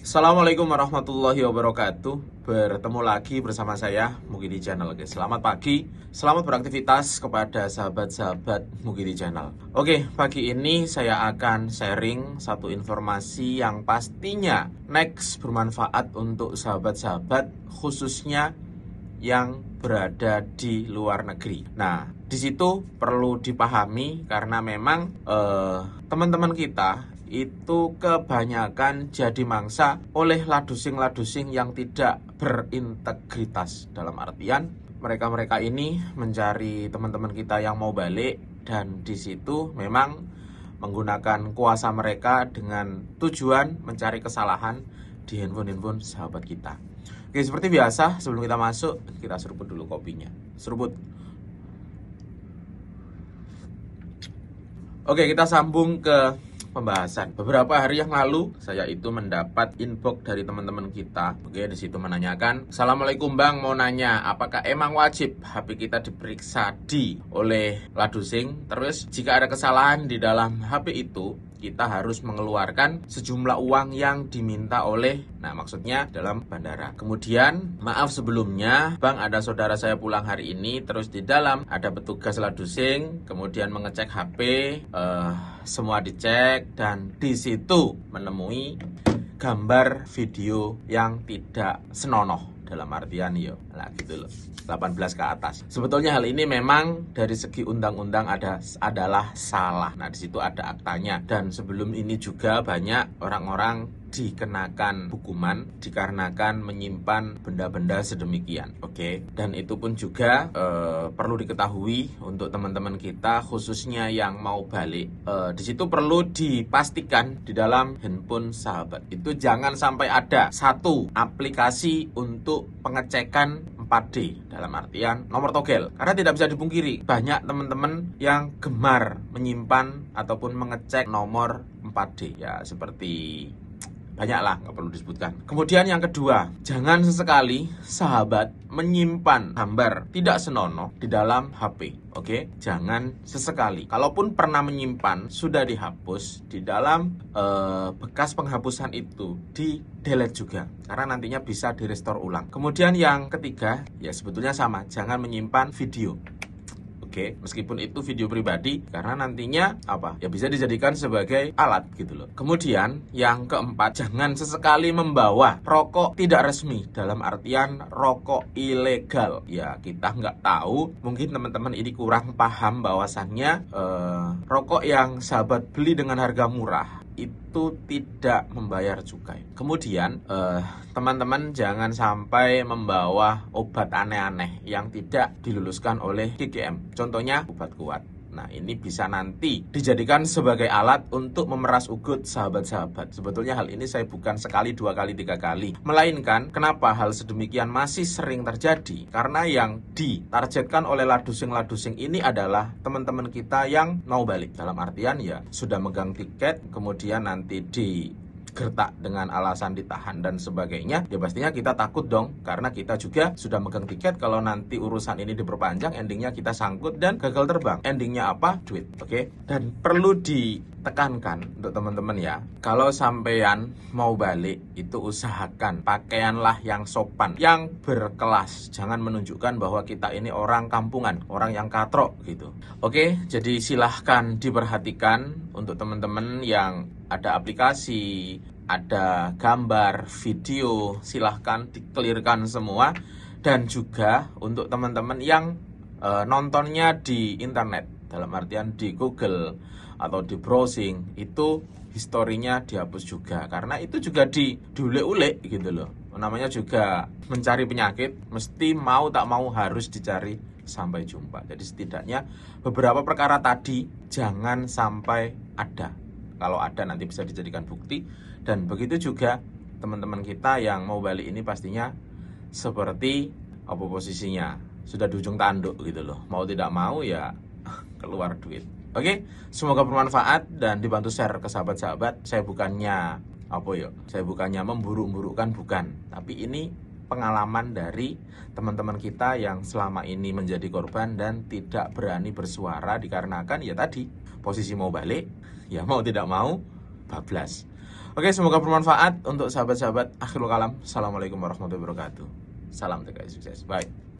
Assalamualaikum warahmatullahi wabarakatuh Bertemu lagi bersama saya Mugidi Channel Oke, Selamat pagi, selamat beraktivitas kepada sahabat-sahabat Mugidi Channel Oke, pagi ini saya akan sharing satu informasi yang pastinya next bermanfaat untuk sahabat-sahabat Khususnya yang berada di luar negeri. Nah, di situ perlu dipahami karena memang eh, teman-teman eh, kita itu kebanyakan jadi mangsa oleh ladusing-ladusing yang tidak berintegritas dalam artian mereka-mereka ini mencari teman-teman kita yang mau balik dan di situ memang menggunakan kuasa mereka dengan tujuan mencari kesalahan di handphone-handphone sahabat kita. Oke, seperti biasa sebelum kita masuk, kita seruput dulu kopinya. Seruput. Oke, kita sambung ke pembahasan. Beberapa hari yang lalu saya itu mendapat inbox dari teman-teman kita. Oke, di situ menanyakan, "Assalamualaikum Bang, mau nanya apakah emang wajib HP kita diperiksa di oleh Ladusing? Terus jika ada kesalahan di dalam HP itu, kita harus mengeluarkan sejumlah uang yang diminta oleh nah maksudnya dalam bandara. Kemudian, maaf sebelumnya, Bang ada saudara saya pulang hari ini terus di dalam ada petugas ladusing, kemudian mengecek HP, uh, eh, semua dicek dan di situ menemui gambar video yang tidak senonoh dalam artian yo iya. lah gitu loh 18 ke atas sebetulnya hal ini memang dari segi undang-undang ada adalah salah nah disitu ada aktanya dan sebelum ini juga banyak orang-orang dikenakan hukuman dikarenakan menyimpan benda-benda sedemikian. Oke, okay? dan itu pun juga e, perlu diketahui untuk teman-teman kita khususnya yang mau balik. E, eh, disitu perlu dipastikan di dalam handphone sahabat itu jangan sampai ada satu aplikasi untuk untuk pengecekan 4D dalam artian nomor togel karena tidak bisa dipungkiri banyak teman-teman yang gemar menyimpan ataupun mengecek nomor 4D ya seperti banyak lah nggak perlu disebutkan kemudian yang kedua jangan sesekali sahabat menyimpan gambar tidak senonoh di dalam HP oke okay? jangan sesekali kalaupun pernah menyimpan sudah dihapus di dalam uh, bekas penghapusan itu di delete juga karena nantinya bisa di restore ulang kemudian yang ketiga ya sebetulnya sama jangan menyimpan video oke meskipun itu video pribadi karena nantinya apa ya bisa dijadikan sebagai alat gitu loh kemudian yang keempat jangan sesekali membawa rokok tidak resmi dalam artian rokok ilegal ya kita nggak tahu mungkin teman-teman ini kurang paham bahwasannya eh, rokok yang sahabat beli dengan harga murah itu tidak membayar cukai. Kemudian eh, teman-teman eh, jangan sampai membawa obat aneh-aneh yang tidak diluluskan oleh DGM. Contohnya obat kuat. Nah, ini bisa nanti dijadikan sebagai alat untuk memeras ugut sahabat-sahabat. Sebetulnya hal ini saya bukan sekali, dua kali, tiga kali. Melainkan, kenapa hal sedemikian masih sering terjadi? Karena yang ditargetkan oleh ladusing-ladusing ini adalah teman-teman kita yang mau balik. Dalam artian ya, sudah megang tiket, kemudian nanti di gertak dengan alasan ditahan dan sebagainya, ya pastinya kita takut dong karena kita juga sudah megang tiket kalau nanti urusan ini diperpanjang endingnya kita sangkut dan gagal terbang. Endingnya apa? Duit. Oke. Okay? Dan perlu di tekankan untuk teman-teman ya kalau sampean mau balik itu usahakan pakaianlah yang sopan yang berkelas jangan menunjukkan bahwa kita ini orang kampungan orang yang katrok gitu oke jadi silahkan diperhatikan untuk teman-teman yang ada aplikasi ada gambar video silahkan dikelirkan semua dan juga untuk teman-teman yang e, nontonnya di internet dalam artian di Google atau di browsing itu historinya dihapus juga karena itu juga di diulek-ulek gitu loh namanya juga mencari penyakit mesti mau tak mau harus dicari sampai jumpa jadi setidaknya beberapa perkara tadi jangan sampai ada kalau ada nanti bisa dijadikan bukti dan begitu juga teman-teman kita yang mau balik ini pastinya seperti apa posisinya sudah di ujung tanduk gitu loh mau tidak mau ya keluar duit. Oke, semoga bermanfaat dan dibantu share ke sahabat-sahabat. Saya bukannya apa ya? Saya bukannya memburuk-burukkan bukan, tapi ini pengalaman dari teman-teman kita yang selama ini menjadi korban dan tidak berani bersuara dikarenakan ya tadi posisi mau balik, ya mau tidak mau bablas. Oke, semoga bermanfaat untuk sahabat-sahabat akhirul kalam. Assalamualaikum warahmatullahi wabarakatuh. Salam tegak sukses. Bye.